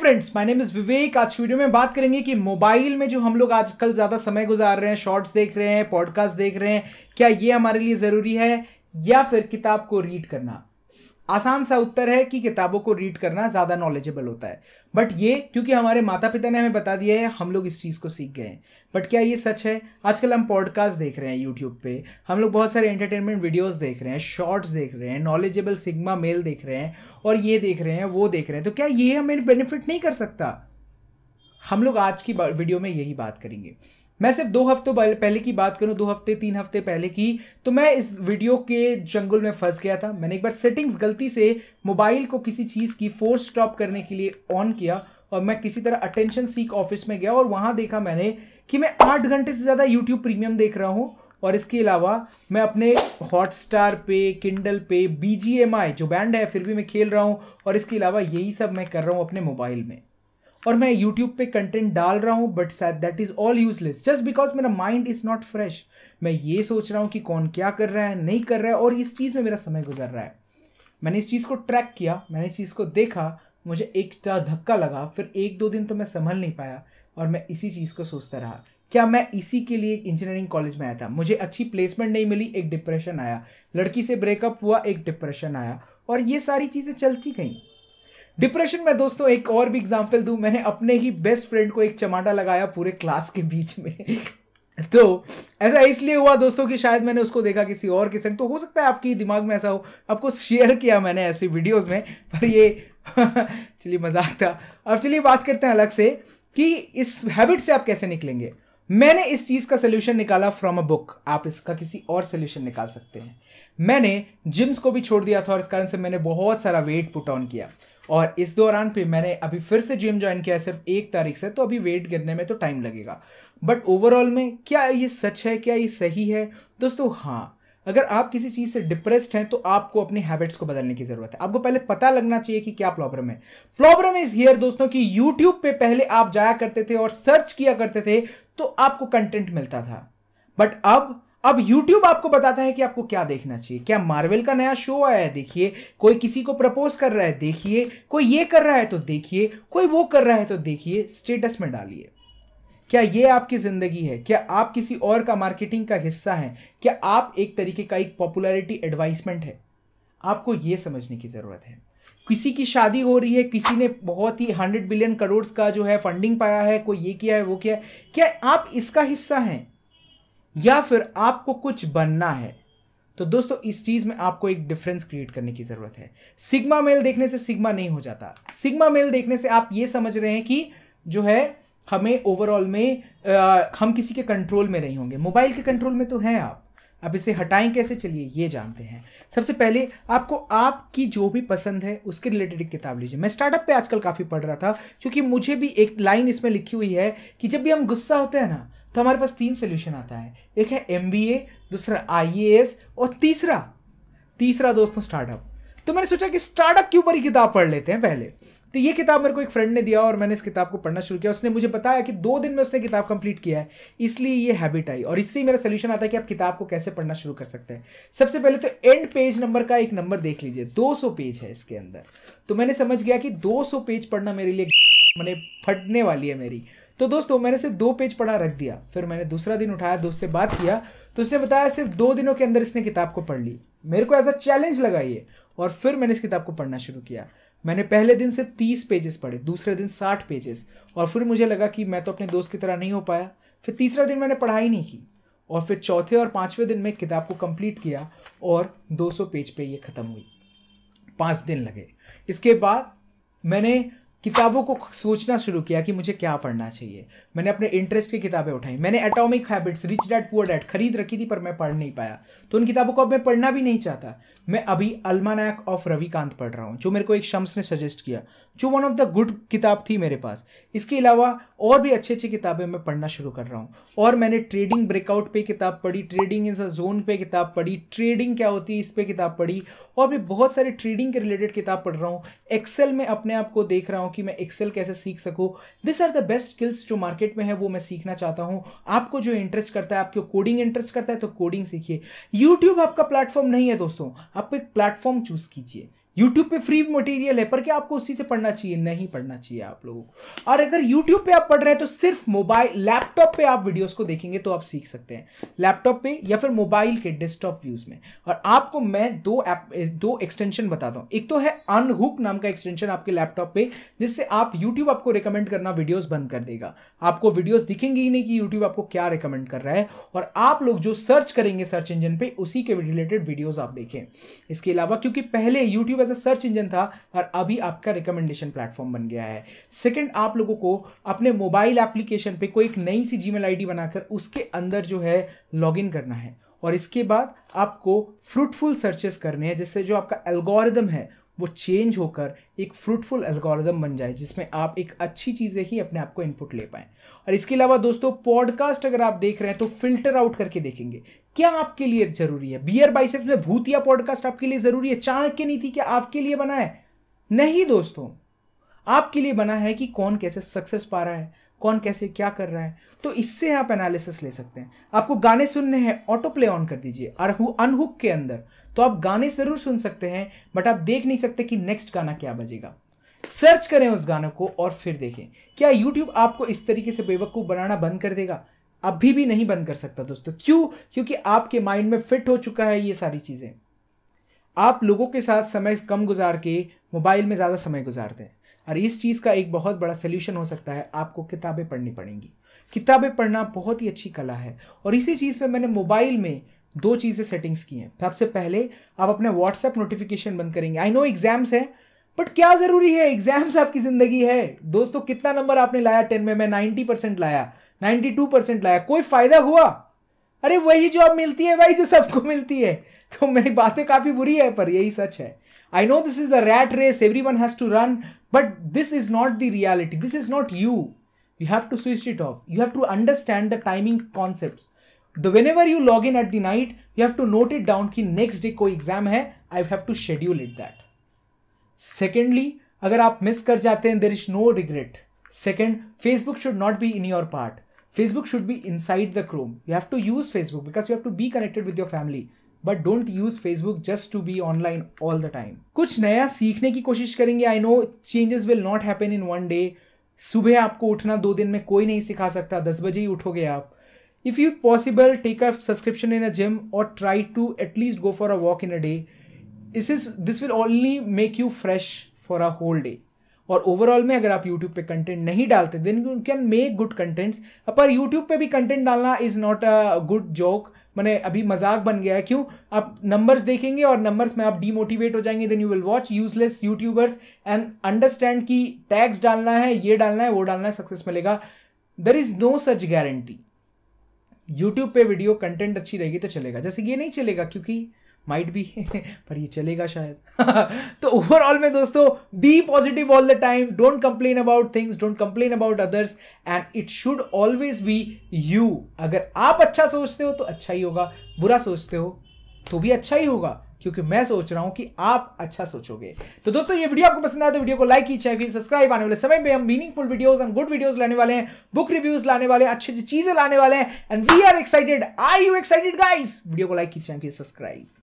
Friends my name is Vivek आज की video में बात करेंगे कि मोबाइल में जो हम लोग आजकल ज़्यादा समय गुजार रहे हैं शॉर्ट्स देख रहे हैं पॉडकास्ट देख रहे हैं क्या ये हमारे लिए ज़रूरी है या फिर किताब को रीड करना आसान सा उत्तर है कि किताबों को रीड करना ज़्यादा नॉलेजेबल होता है बट ये क्योंकि हमारे माता पिता ने हमें बता दिया है हम लोग इस चीज़ को सीख गए हैं बट क्या ये सच है आजकल हम पॉडकास्ट देख रहे हैं यूट्यूब पे हम लोग बहुत सारे एंटरटेनमेंट वीडियोस देख रहे हैं शॉर्ट्स देख रहे हैं नॉलेजेबल सिग्मा मेल देख रहे हैं और ये देख रहे हैं वो देख रहे हैं तो क्या ये हमें बेनिफिट नहीं कर सकता हम लोग आज की वीडियो में यही बात करेंगे मैं सिर्फ दो हफ्तों पहले की बात करूं दो हफ्ते तीन हफ्ते पहले की तो मैं इस वीडियो के जंगल में फंस गया था मैंने एक बार सेटिंग्स गलती से मोबाइल को किसी चीज़ की फोर्स स्टॉप करने के लिए ऑन किया और मैं किसी तरह अटेंशन सीक ऑफिस में गया और वहाँ देखा मैंने कि मैं आठ घंटे से ज़्यादा यूट्यूब प्रीमियम देख रहा हूँ और इसके अलावा मैं अपने हॉटस्टार पे किंडल पे बी जो बैंड है फिर भी मैं खेल रहा हूँ और इसके अलावा यही सब मैं कर रहा हूँ अपने मोबाइल में और मैं यूट्यूब पे कंटेंट डाल रहा हूँ but sad that is all useless just because मेरा माइंड इज़ नॉट फ्रेश मैं ये सोच रहा हूँ कि कौन क्या कर रहा है नहीं कर रहा है और इस चीज़ में मेरा समय गुजर रहा है मैंने इस चीज़ को ट्रैक किया मैंने इस चीज़ को देखा मुझे एक धक्का लगा फिर एक दो दिन तो मैं संभल नहीं पाया और मैं इसी चीज़ को सोचता रहा क्या मैं इसी के लिए इंजीनियरिंग कॉलेज में आया था मुझे अच्छी प्लेसमेंट नहीं मिली एक डिप्रेशन आया लड़की से ब्रेकअप हुआ एक डिप्रेशन आया और ये सारी चीज़ें चलती गई डिप्रेशन में दोस्तों एक और भी एग्जाम्पल दू मैंने अपने ही बेस्ट फ्रेंड को एक चमाटा लगाया पूरे क्लास के बीच में तो ऐसा इसलिए हुआ दोस्तों कि शायद मैंने उसको देखा किसी और के संग तो हो सकता है आपकी दिमाग में ऐसा हो आपको शेयर किया मैंने ऐसे वीडियोस में पर ये चलिए मजाक था अब चलिए बात करते हैं अलग से कि इस हैबिट से आप कैसे निकलेंगे मैंने इस चीज़ का सोल्यूशन निकाला फ्रॉम अ बुक आप इसका किसी और सोल्यूशन निकाल सकते हैं मैंने जिम्स को भी छोड़ दिया था और इस कारण से मैंने बहुत सारा वेट पुट ऑन किया और इस दौरान पे मैंने अभी फिर से जिम ज्वाइन किया सिर्फ एक तारीख से तो अभी वेट करने में तो टाइम लगेगा बट ओवरऑल में क्या ये सच है क्या ये सही है दोस्तों हाँ अगर आप किसी चीज़ से डिप्रेस्ड हैं तो आपको अपने हैबिट्स को बदलने की ज़रूरत है आपको पहले पता लगना चाहिए कि क्या प्रॉब्लम है प्रॉब्लम इज हियर दोस्तों कि यूट्यूब पे पहले आप जाया करते थे और सर्च किया करते थे तो आपको कंटेंट मिलता था बट अब अब YouTube आपको बताता है कि आपको क्या देखना चाहिए क्या मार्वल का नया शो आया है देखिए कोई किसी को प्रपोज कर रहा है देखिए कोई ये कर रहा है तो देखिए कोई वो कर रहा है तो देखिए स्टेटस में डालिए क्या ये आपकी ज़िंदगी है क्या आप किसी और का मार्केटिंग का हिस्सा हैं क्या आप एक तरीके का एक पॉपुलैरिटी एडवाइसमेंट है आपको ये समझने की ज़रूरत है किसी की शादी हो रही है किसी ने बहुत ही हंड्रेड बिलियन करोड़ का जो है फंडिंग पाया है कोई ये किया है वो किया है क्या आप इसका हिस्सा हैं या फिर आपको कुछ बनना है तो दोस्तों इस चीज में आपको एक डिफरेंस क्रिएट करने की जरूरत है सिग्मा मेल देखने से सिग्मा नहीं हो जाता सिग्मा मेल देखने से आप ये समझ रहे हैं कि जो है हमें ओवरऑल में आ, हम किसी के कंट्रोल में नहीं होंगे मोबाइल के कंट्रोल में तो हैं आप अब इसे हटाएं कैसे चलिए ये जानते हैं सबसे पहले आपको आपकी जो भी पसंद है उसके रिलेटेड एक किताब लीजिए मैं स्टार्टअप पे आजकल काफ़ी पढ़ रहा था क्योंकि मुझे भी एक लाइन इसमें लिखी हुई है कि जब भी हम गुस्सा होते हैं ना तो हमारे पास तीन सोल्यूशन आता है एक है एम दूसरा आई और तीसरा तीसरा दोस्तों स्टार्टअप तो मैंने सोचा कि स्टार्टअप के ऊपर ही किताब पढ़ लेते हैं पहले तो ये किताब मेरे को एक फ्रेंड ने दिया और मैंने इस किताब को पढ़ना शुरू किया उसने मुझे बताया कि दो दिन में उसने किताब कंप्लीट किया है इसलिए ये हैबिट आई और इससे ही मेरा सोल्यूशन आता है कि आप किताब को कैसे पढ़ना शुरू कर सकते हैं सबसे पहले तो एंड पेज नंबर का एक नंबर देख लीजिए दो पेज है इसके अंदर तो मैंने समझ गया कि दो पेज पढ़ना मेरे लिए मैंने फटने वाली है मेरी तो दोस्तों मैंने सिर्फ दो पेज पढ़ा रख दिया फिर मैंने दूसरा दिन उठाया दोस्त से बात किया तो उसने बताया सिर्फ दो दिनों के अंदर इसने किताब को पढ़ ली मेरे को एज अ चैलेंज लगाइए और फिर मैंने इस किताब को पढ़ना शुरू किया मैंने पहले दिन सिर्फ तीस पेजेस पढ़े दूसरे दिन साठ पेजेस और फिर मुझे लगा कि मैं तो अपने दोस्त की तरह नहीं हो पाया फिर तीसरा दिन मैंने पढ़ाई नहीं की और फिर चौथे और पाँचवें दिन में किताब को कंप्लीट किया और 200 पेज पे ये ख़त्म हुई पाँच दिन लगे इसके बाद मैंने किताबों को सोचना शुरू किया कि मुझे क्या पढ़ना चाहिए मैंने अपने इंटरेस्ट की किताबें उठाई मैंने atomic habits rich dad poor dad खरीद रखी थी पर मैं पढ़ नहीं पाया तो उन किताबों को अब मैं पढ़ना भी नहीं चाहता मैं अभी नायक ऑफ रविकांत पढ़ रहा हूँ जो मेरे को एक शम्स ने सजेस्ट किया जो वन ऑफ द गुड किताब थी मेरे पास इसके अलावा और भी अच्छी अच्छी किताबें मैं पढ़ना शुरू कर रहा हूँ और मैंने ट्रेडिंग ब्रेकआउट पर किताब पढ़ी ट्रेडिंग इज अ जोन पर किताब पढ़ी ट्रेडिंग क्या होती है इस पर किताब पढ़ी और भी बहुत सारे ट्रेडिंग के रिलेटेड किताब पढ़ रहा हूँ एक्सेल में अपने आप को देख रहा हूँ कि मैं एक्सेल कैसे सीख सकूँ this are the best skills जो मार्केट में है वो मैं सीखना चाहता हूँ आपको जो इंटरेस्ट करता है आपको कोडिंग इंटरेस्ट करता है तो कोडिंग सीखिए यूट्यूब आपका प्लेटफॉर्म नहीं है दोस्तों आप एक प्लेटफॉर्म चूज़ कीजिए यूट्यूब पे फ्री मटेरियल है पर क्या आपको उसी से पढ़ना चाहिए नहीं पढ़ना चाहिए आप लोगों को और अगर यूट्यूब पे आप पढ़ रहे हैं तो सिर्फ मोबाइल लैपटॉप पे आप वीडियोस को देखेंगे तो आप सीख सकते हैं लैपटॉप पे या फिर मोबाइल के डेस्कटॉप व्यूज में और आपको मैं दो ऐप दो एक्सटेंशन बताता हूँ एक तो है अनहुक नाम का एक्सटेंशन आपके लैपटॉप पे जिससे आप यूट्यूब आपको रिकमेंड करना वीडियोज बंद कर देगा आपको वीडियोज दिखेंगे ही नहीं कि यूट्यूब आपको क्या रिकमेंड कर रहा है और आप लोग जो सर्च करेंगे सर्च इंजन पे उसी के रिलेटेड वीडियोज आप देखें इसके अलावा क्योंकि पहले YouTube as a search engine था और अभी आपका रिकमेंडेशन प्लेटफॉर्म बन गया है सेकेंड आप लोगों को अपने मोबाइल एप्लीकेशन पर कोई एक नई सी जी मेल बनाकर उसके अंदर जो है लॉग करना है और इसके बाद आपको फ्रूटफुल सर्चेस करने हैं जिससे जो आपका एल्गोरिदम है वो चेंज होकर एक फ्रूटफुल एल्गोरिज्म बन जाए जिसमें आप एक अच्छी चीज़ें ही अपने आप को इनपुट ले पाएं और इसके अलावा दोस्तों पॉडकास्ट अगर आप देख रहे हैं तो फिल्टर आउट करके देखेंगे क्या आपके लिए जरूरी है बियर बाइसेप्स में भूतिया पॉडकास्ट आपके लिए जरूरी है चाणक्य नीति क्या आपके लिए बना है नहीं दोस्तों आपके लिए बना है कि कौन कैसे सक्सेस पा रहा है कौन कैसे क्या कर रहा है तो इससे आप एनालिसिस ले सकते हैं आपको गाने सुनने हैं ऑटो प्ले ऑन कर दीजिए अनहुक के अंदर तो आप गाने जरूर सुन सकते हैं बट आप देख नहीं सकते कि नेक्स्ट गाना क्या बजेगा सर्च करें उस गाने को और फिर देखें क्या यूट्यूब आपको इस तरीके से बेवकूफ़ बनाना बंद कर देगा अभी भी नहीं बंद कर सकता दोस्तों क्यों क्योंकि आपके माइंड में फिट हो चुका है ये सारी चीज़ें आप लोगों के साथ समय कम गुजार के मोबाइल में ज़्यादा समय गुजारते हैं और इस चीज़ का एक बहुत बड़ा सल्यूशन हो सकता है आपको किताबें पढ़नी पड़ेंगी किताबें पढ़ना बहुत ही अच्छी कला है और इसी चीज़ पर मैंने मोबाइल में दो चीज़ें सेटिंग्स की हैं सबसे तो पहले आप अपने व्हाट्सएप नोटिफिकेशन बंद करेंगे आई नो एग्जाम्स हैं बट क्या ज़रूरी है एग्जाम्स आपकी ज़िंदगी है दोस्तों कितना नंबर आपने लाया टेन में मैं नाइन्टी परसेंट लाया नाइन्टी टू परसेंट लाया कोई फ़ायदा हुआ अरे वही जॉब मिलती है भाई जो सबको मिलती है तो मेरी बातें काफ़ी बुरी है पर यही सच है I know this is a rat race everyone has to run But this is not the reality. This is not you. You have to switch it off. You have to understand the timing concepts. The whenever you log in at the night, you have to note it down कि next day co exam I have to schedule it that. Secondly, अगर आप miss कर there is no regret. Second, Facebook should not be in your part. Facebook should be inside the Chrome. You have to use Facebook because you have to be connected with your family. But don't use Facebook just to be online all the time कुछ नया सीखने की कोशिश करेंगे I know changes will not happen in one day सुबह आपको उठना दो दिन में कोई नहीं सिखा सकता दस बजे ही उठोगे आप if you possible take a subscription in a gym और try to at least go for a walk in a day is is this will only make you fresh for a whole day और overall में अगर आप YouTube पे content नहीं डालते then you can make good contents पर YouTube पे भी कंटेंट डालना is not a good joke मैंने अभी मजाक बन गया है क्यों आप नंबर्स देखेंगे और नंबर्स में आप डीमोटिवेट हो जाएंगे then you will watch useless YouTubers and understand कि टैक्स डालना है ये डालना है वो डालना है सक्सेस मिलेगा there is no such guarantee YouTube पे वीडियो कंटेंट अच्छी रहेगी तो चलेगा जैसे ये नहीं चलेगा क्योंकि माइट भी पर ये चलेगा शायद तो ओवरऑल में दोस्तों be positive all the time don't complain about things don't complain about others and it should always be you अगर आप अच्छा सोचते हो तो अच्छा ही होगा बुरा सोचते हो तो भी अच्छा ही होगा क्योंकि मैं सोच रहा हूं कि आप अच्छा सोचोगे तो दोस्तों ये वीडियो आपको पसंद आया तो वीडियो को लाइक कीजिए सब्सक्राइब आने वाले समय में हम meaningful videos and good videos लाने वाले हैं बुक रिव्यूज लाने वाले हैं अच्छी अच्छी चीजें लाने वाले हैं and we are excited are you excited guys video को लाइक कीजिए सब्सक्राइब